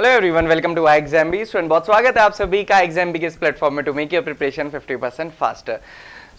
Hello everyone welcome to ixamBee student बहुत स्वागत है आप सभी का एग्जाम बी के इस प्लेटफॉर्म में to make your preparation 50 percent fast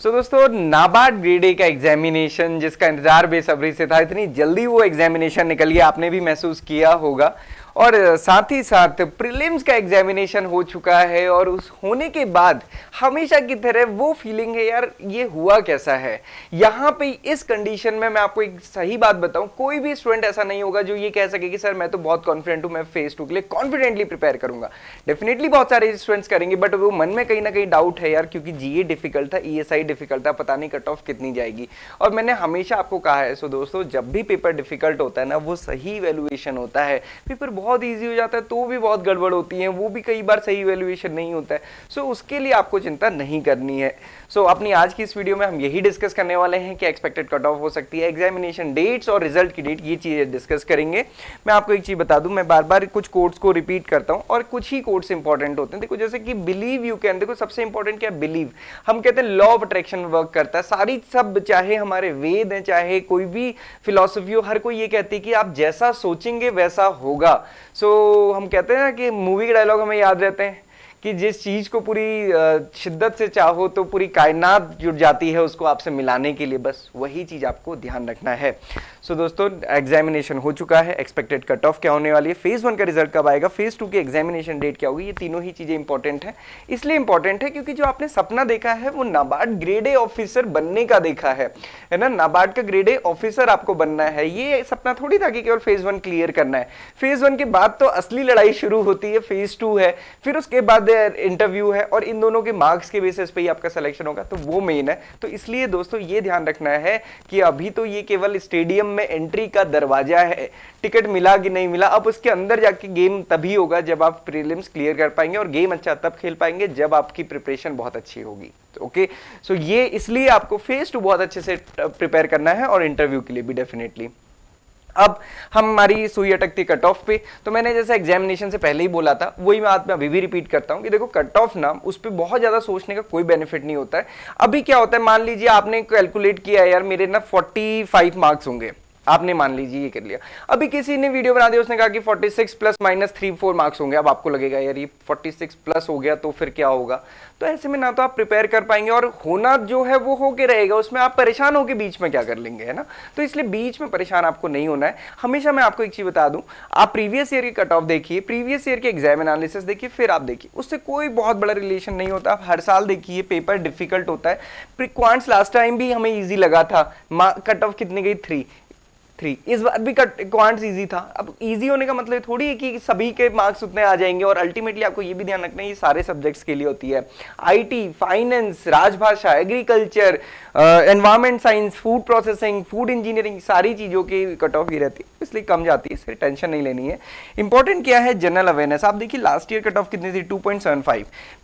so दोस्तों नाबार्ड ग्रेड ए का एग्जामिनेशन जिसका इंतजार बेसब्री से था इतनी जल्दी वो एग्जामिनेशन निकल गया आपने भी महसूस किया होगा और साथ ही साथ प्रीलिम्स का एग्जामिनेशन हो चुका है और उस होने के बाद हमेशा की तरह वो फीलिंग है यार ये हुआ कैसा है यहाँ पे इस कंडीशन में मैं आपको एक सही बात बताऊं कोई भी स्टूडेंट ऐसा नहीं होगा जो ये कह सके कि सर मैं तो बहुत कॉन्फिडेंट हूँ मैं फेस टू के लिए कॉन्फिडेंटली प्रिपेयर करूंगा डेफिनेटली बहुत सारे स्टूडेंट्स करेंगे बट वो मन में कहीं ना कहीं डाउट है यार क्योंकि जीए डिफिकल्ट था ई e डिफिकल्ट था पता नहीं कट ऑफ कितनी जाएगी और मैंने हमेशा आपको कहा है सो दोस्तों जब भी पेपर डिफिकल्ट होता है ना वो सही वैल्यूएशन होता है पेपर बहुत बहुत ईजी हो जाता है तो भी बहुत गड़बड़ होती है वो भी कई बार सही वैल्यूएशन नहीं होता है सो उसके लिए आपको चिंता नहीं करनी है सो अपनी आज की इस वीडियो में हम यही डिस्कस करने वाले हैं कि एक्सपेक्टेड कट ऑफ हो सकती है एग्जामिनेशन डेट्स और रिजल्ट की डेट ये चीज़ें डिस्कस करेंगे मैं आपको एक चीज़ बता दूँ मैं बार बार कुछ कोर्ट्स को रिपीट करता हूँ और कुछ ही कोर्ट्स इंपॉर्टेंट होते हैं देखो जैसे कि बिलीव यू कैन देखो सबसे इंपॉर्टेंट क्या बिलीव हम कहते हैं लॉ ऑफ अट्रैक्शन वर्क करता है सारी सब चाहे हमारे वेद हैं चाहे कोई भी फिलोसफी हो हर कोई ये कहती है कि आप जैसा सोचेंगे वैसा होगा सो so, हम कहते हैं ना कि मूवी के डायलॉग हमें याद रहते हैं कि जिस चीज को पूरी शिद्दत से चाहो तो पूरी कायनात जुड़ जाती है उसको आपसे मिलाने के लिए बस वही चीज आपको ध्यान रखना है सो so, दोस्तों एग्जामिनेशन हो चुका है एक्सपेक्टेड कट ऑफ क्या होने वाली है फेज वन का रिजल्ट कब आएगा फेज टू की एग्जामिनेशन डेट क्या होगी ये तीनों ही चीजें इंपॉर्टेंट है इसलिए इंपॉर्टेंट है क्योंकि जो आपने सपना देखा है वो नाबार्ड ग्रेड ए ऑफिसर बनने का देखा है है ना नाबार्ड का ग्रेड ए ऑफिसर आपको बनना है ये सपना थोड़ी था कि केवल फेज वन क्लियर करना है फेज वन के बाद तो असली लड़ाई शुरू होती है फेज टू है फिर उसके बाद इंटरव्यू है और इन दोनों के मार्क्स के बेसिस पे ही आपका सिलेक्शन होगा तो वो मेन है तो इसलिए दोस्तों ये ध्यान रखना है कि अभी तो ये केवल स्टेडियम में एंट्री का दरवाजा है टिकट मिला कि नहीं मिला अब उसके अंदर जाके गेम तभी होगा जब आप प्रीलिम्स क्लियर कर पाएंगे और गेम अच्छा तब खेल पाएंगे जब आपकी प्रिपरेशन बहुत अच्छी होगी ओके सो तो ये इसलिए आपको फेस टू बहुत अच्छे से प्रिपेयर करना है और इंटरव्यू के लिए भी डेफिनेटली अब हम हमारी सुई अटकती कट ऑफ पे तो मैंने जैसे एग्जामिनेशन से पहले ही बोला था वही बात मैं अभी भी रिपीट करता हूँ कि देखो कट ऑफ ना उस पर बहुत ज़्यादा सोचने का कोई बेनिफिट नहीं होता है अभी क्या होता है मान लीजिए आपने कैलकुलेट किया यार मेरे ना 45 मार्क्स होंगे आपने मान लीजिए ये कर लिया अभी किसी ने वीडियो बना दिया उसने कहा कि 46 plus minus three four marks होंगे अब आपको लगेगा यार ये 46 प्लस हो गया तो फिर क्या होगा तो ऐसे में ना तो आप प्रिपेयर कर पाएंगे और होना जो है वो होके रहेगा उसमें आप परेशान होकर बीच में क्या कर लेंगे है ना तो इसलिए बीच में परेशान आपको नहीं होना है हमेशा मैं आपको एक चीज़ बता दूं आप प्रीवियस ईयर की कट ऑफ देखिए प्रीवियस ईयर के एग्जाम एनालिसिस देखिए फिर आप देखिए उससे कोई बहुत बड़ा रिलेशन नहीं होता आप हर साल देखिए पेपर डिफिकल्ट होता है प्रिक्वांट्स लास्ट टाइम भी हमें ईजी लगा था कट ऑफ कितनी गई थ्री थ्री इस बार भी कट क्वांट्स इजी था अब इजी होने का मतलब थोड़ी है कि सभी के मार्क्स उतने आ जाएंगे और अल्टीमेटली आपको ये भी ध्यान रखना है ये सारे सब्जेक्ट्स के लिए होती है IT finance Rajbhasha agriculture environment science food processing food engineering सारी चीज़ों की कट ऑफ ही रहती है इसलिए कम जाती है इसलिए टेंशन नहीं लेनी है इंपॉर्टेंट क्या है जनरल अवेयरनेस आप देखिए लास्ट ईयर कट ऑफ कितनी थी टू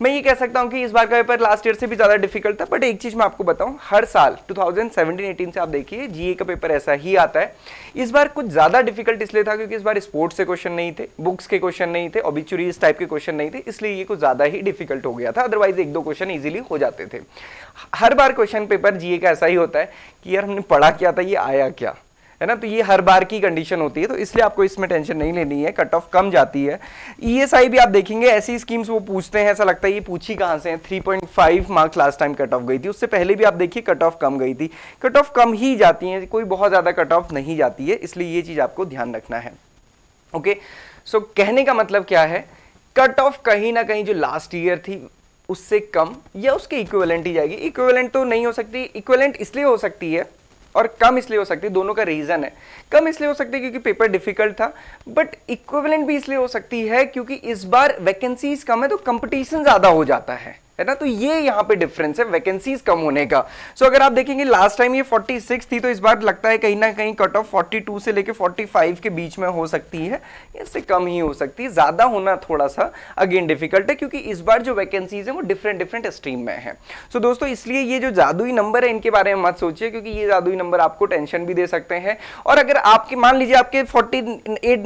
मैं ये कह सकता हूँ कि इस बार का पेपर लास्ट ईयर से भी ज़्यादा डिफिकल्ट था बट एक चीज़ मैं आपको बताऊँ हर साल टू थाउजेंड से आप देखिए जी का पेपर ऐसा ही आता है इस बार कुछ ज़्यादा डिफिकल्ट इसलिए था क्योंकि इस बार स्पोर्ट्स के क्वेश्चन नहीं थे बुक्स के क्वेश्चन नहीं थे ऑबिचुरी टाइप के क्वेश्चन नहीं थे इसलिए ये कुछ ज़्यादा ही डिफिकल्ट हो गया था अदरवाइज एक दो क्वेश्चन ईजिली हो जाते थे हर बार क्वेश्चन पेपर जीए का ऐसा ही होता है कि यार हमने पढ़ा क्या था ये आया क्या है ना तो ये हर बार की कंडीशन होती है तो इसलिए आपको इसमें टेंशन नहीं लेनी है कट ऑफ कम जाती है ईएसआई e भी आप देखेंगे ऐसी स्कीम्स वो पूछते हैं ऐसा लगता है ये पूछी कहाँ से three point five marks last time cut off गई थी उससे पहले भी आप देखिए कट ऑफ कम गई थी कट ऑफ कम ही जाती है कोई बहुत ज़्यादा कट ऑफ नहीं जाती है इसलिए ये चीज़ आपको ध्यान रखना है ओके सो कहने का मतलब क्या है कट ऑफ कहीं ना कहीं जो लास्ट ईयर थी उससे कम या उसके इक्विवेलेंट ही जाएगी इक्विवेलेंट तो नहीं हो सकती इक्विवेलेंट इसलिए हो सकती है और कम इसलिए हो सकती है दोनों का रीज़न है कम इसलिए हो सकती है क्योंकि पेपर डिफिकल्ट था बट इक्विवेलेंट भी इसलिए हो सकती है क्योंकि इस बार वैकेंसीज कम है तो कंपटीशन ज़्यादा हो जाता है है ना तो ये यहाँ पे डिफरेंस है वैकेंसीज कम होने का सो so, अगर आप देखेंगे लास्ट टाइम ये 46 थी तो इस बार लगता है कहीं ना कहीं कट ऑफ 42 से लेके 45 के बीच में हो सकती है इससे कम ही हो सकती है ज़्यादा होना थोड़ा सा अगेन डिफिकल्ट है क्योंकि इस बार जो वैकेंसीज है वो डिफरेंट डिफरेंट स्ट्रीम में है सो so, दोस्तों इसलिए ये जो जादुई नंबर है इनके बारे में मत सोचिए क्योंकि ये जादुई नंबर आपको टेंशन भी दे सकते हैं और अगर आपके मान लीजिए आपके फोर्टी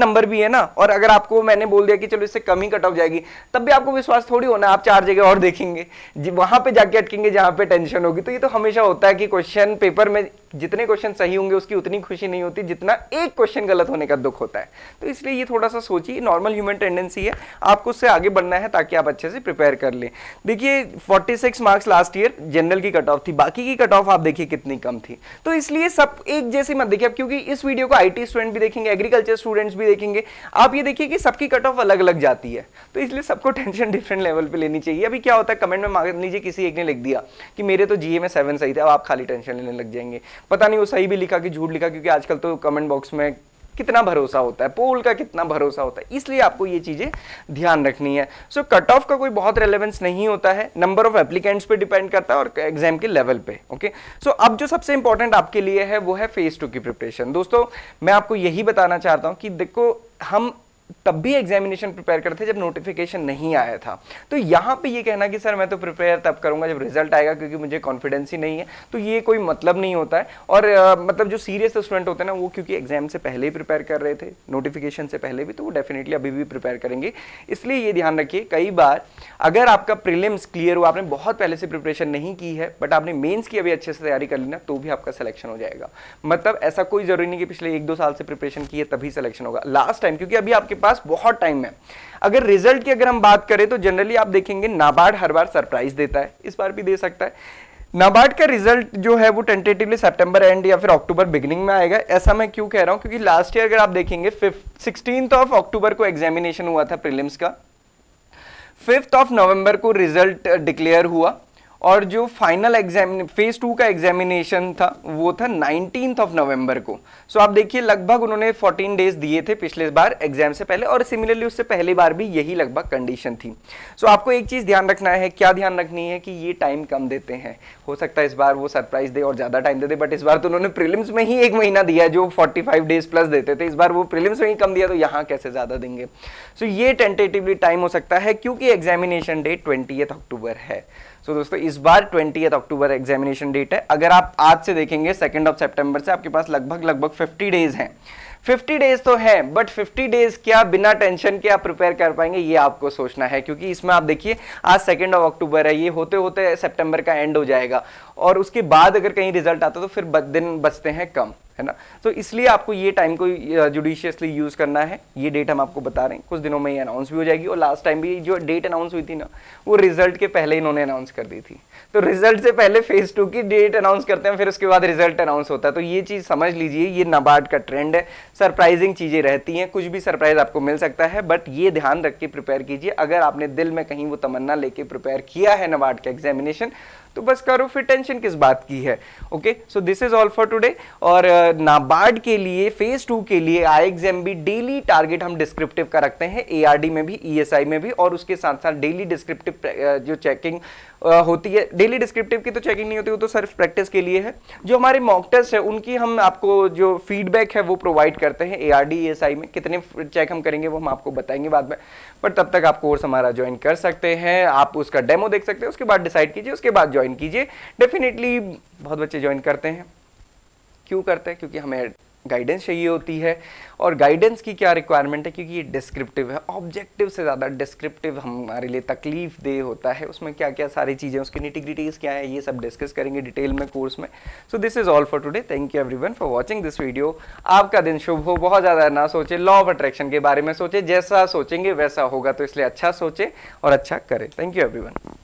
नंबर भी है ना और अगर आपको मैंने बोल दिया कि चलो इससे कम ही कट ऑफ जाएगी तब भी आपको विश्वास थोड़ी होना आप चार जगह और देखेंगे अटकेंगे वहां पे जाके अटकेंगे जहां पे टेंशन होगी तो ये तो हमेशा होता है कि क्वेश्चन पेपर में जितने क्वेश्चन सही होंगे उसकी उतनी खुशी नहीं होती जितना एक क्वेश्चन गलत होने का दुख होता है तो इसलिए ये थोड़ा सा सोचिए नॉर्मल ह्यूमन टेंडेंसी है आपको उससे आगे बढ़ना है ताकि आप अच्छे से प्रिपेयर कर लें देखिए 46 मार्क्स लास्ट ईयर जनरल की कट ऑफ थी बाकी की कट ऑफ आप देखिए कितनी कम थी तो इसलिए सब एक जैसे मत देखिए आप क्योंकि इस वीडियो को आई स्टूडेंट भी देखेंगे एग्रीकल्चर स्टूडेंट्स भी देखेंगे आप ये देखिए कि सबकी कट ऑफ अलग अलग जाती है तो इसलिए सबको टेंशन डिफरेंट लेवल पर लेनी चाहिए अभी क्या होता है कमेंट में मांग लीजिए किसी एक ने लिख दिया कि मेरे तो जीए में सेवन सही थे अब आप खाली टेंशन लेने लग जाएंगे पता नहीं वो सही भी लिखा कि झूठ लिखा क्योंकि आजकल तो कमेंट बॉक्स में कितना भरोसा होता है पोल का कितना भरोसा होता है इसलिए आपको ये चीज़ें ध्यान रखनी है सो कट ऑफ का कोई बहुत रेलेवेंस नहीं होता है नंबर ऑफ एप्लीकेंट्स पे डिपेंड करता है और एग्जाम के लेवल पे ओके okay? सो so, अब जो सबसे इंपॉर्टेंट आपके लिए है वो है फेस टू की प्रिपरेशन दोस्तों मैं आपको यही बताना चाहता हूं कि देखो हम तब भी एग्जामिनेशन प्रिपेयर करते जब नोटिफिकेशन नहीं आया था तो यहाँ पे ये कहना कि सर मैं तो प्रिपेयर तब करूँगा जब रिजल्ट आएगा क्योंकि मुझे कॉन्फिडेंस ही नहीं है तो ये कोई मतलब नहीं होता है और आ, मतलब जो सीरियस स्टूडेंट होते हैं ना वो क्योंकि एग्जाम से पहले ही प्रिपेयर कर रहे थे नोटिफिकेशन से पहले भी तो वो डेफिनेटली अभी भी प्रिपेयर करेंगे इसलिए ये ध्यान रखिए कई बार अगर आपका प्रिलिम्स क्लियर हुआ आपने बहुत पहले से प्रिपरेशन नहीं की है बट आपने मेन्स की अभी अच्छे से तैयारी कर ना तो भी आपका सिलेक्शन हो जाएगा मतलब ऐसा कोई जरूरी नहीं कि पिछले एक दो साल से प्रिपरेशन की है तभी सिलेक्शन होगा लास्ट टाइम क्योंकि अभी आपके पास बहुत टाइम है अगर रिजल्ट की अगर हम बात करें तो जनरली आप देखेंगे नाबार्ड हर बार सरप्राइज देता है इस बार भी दे सकता है नाबार्ड का रिजल्ट जो है वो टेंटेटिवली सितंबर एंड या फिर अक्टूबर बिगनिंग में आएगा ऐसा मैं क्यों कह रहा हूँ क्योंकि लास्ट ईयर अगर आप देखेंगे फिफ्थ सिक्सटीन ऑफ अक्टूबर को एग्जामिनेशन हुआ था प्रिलिम्स का फिफ्थ ऑफ नवंबर को रिजल्ट डिक्लेयर हुआ और जो फाइनल एग्जाम फेज टू का एग्जामिनेशन था वो था नाइनटीन ऑफ नवंबर को सो आप देखिए लगभग उन्होंने 14 डेज दिए थे पिछले बार एग्जाम से पहले और सिमिलरली उससे पहली बार भी यही लगभग कंडीशन थी सो आपको एक चीज़ ध्यान रखना है क्या ध्यान रखनी है कि ये टाइम कम देते हैं हो सकता है इस बार वो सरप्राइज दे और ज़्यादा टाइम दे दे बट इस बार तो उन्होंने प्रिलिम्स में ही एक महीना दिया जो फोर्टी डेज प्लस देते थे इस बार वो प्रिलिम्स में ही कम दिया तो यहाँ कैसे ज़्यादा देंगे सो ये टेंटेटिवली टाइम हो सकता है क्योंकि एग्जामिनेशन डेट ट्वेंटी अक्टूबर है सो so, दोस्तों इस बार ट्वेंटी अक्टूबर एग्जामिनेशन डेट है अगर आप आज से देखेंगे सेकेंड ऑफ सेप्टेम्बर से आपके पास लगभग लगभग फिफ्टी डेज हैं 50 डेज तो है बट 50 डेज क्या बिना टेंशन के आप प्रिपेयर कर पाएंगे ये आपको सोचना है क्योंकि इसमें आप देखिए आज सेकेंड ऑफ अक्टूबर है ये होते होते सितंबर का एंड हो जाएगा और उसके बाद अगर कहीं रिजल्ट आता तो फिर दिन बचते हैं कम है ना तो इसलिए आपको ये टाइम को जुडिशियसली यूज़ करना है ये डेट हम आपको बता रहे हैं कुछ दिनों में ये अनाउंस भी हो जाएगी और लास्ट टाइम भी जो डेट अनाउंस हुई थी ना वो रिजल्ट के पहले इन्होंने अनाउंस कर दी थी तो रिजल्ट से पहले फेज टू की डेट अनाउंस करते हैं फिर उसके बाद रिजल्ट अनाउंस होता है तो ये चीज़ समझ लीजिए ये नबार्ड का ट्रेंड है सरप्राइजिंग चीज़ें रहती हैं कुछ भी सरप्राइज आपको मिल सकता है बट ये ध्यान रख के प्रिपेयर कीजिए अगर आपने दिल में कहीं वो तमन्ना लेके प्रिपेयर किया है नबार्ड का एग्जामिनेशन तो बस करो फिर टेंशन किस बात की है okay so this is all for today और नाबार्ड के लिए फेज टू के लिए आई एग्जाम भी डेली टारगेट हम डिस्क्रिप्टिव का रखते हैं ए में भी ई e में भी और उसके साथ साथ डेली डिस्क्रिप्टिव जो चेकिंग होती है डेली डिस्क्रिप्टिव की तो चेकिंग नहीं होती वो तो सिर्फ प्रैक्टिस के लिए है जो हमारे मॉक टेस्ट है उनकी हम आपको जो फीडबैक है वो प्रोवाइड करते हैं A R D S I में कितने चेक हम करेंगे वो हम आपको बताएंगे बाद में बट तब तक आप कोर्स हमारा ज्वाइन कर सकते हैं आप उसका डेमो देख सकते हैं उसके बाद डिसाइड कीजिए उसके बाद ज्वाइन कीजिए डेफिनेटली बहुत बच्चे ज्वाइन करते हैं क्यों करते हैं क्योंकि हमें गाइडेंस चाहिए होती है और गाइडेंस की क्या रिक्वायरमेंट है क्योंकि ये डिस्क्रिप्टिव है ऑब्जेक्टिव से ज़्यादा डिस्क्रिप्टिव हमारे लिए तकलीफ दे होता है उसमें क्या क्या सारी चीज़ें उसकी निटिग्रिटीज़ क्या है ये सब डिस्कस करेंगे डिटेल में कोर्स में so this is all for today thank you everyone for watching this video आपका दिन शुभ हो बहुत ज़्यादा ना सोचे लॉ ऑफ अट्रैक्शन के बारे में सोचे जैसा सोचेंगे वैसा होगा तो इसलिए अच्छा सोचे और अच्छा करें थैंक यू एवरीवन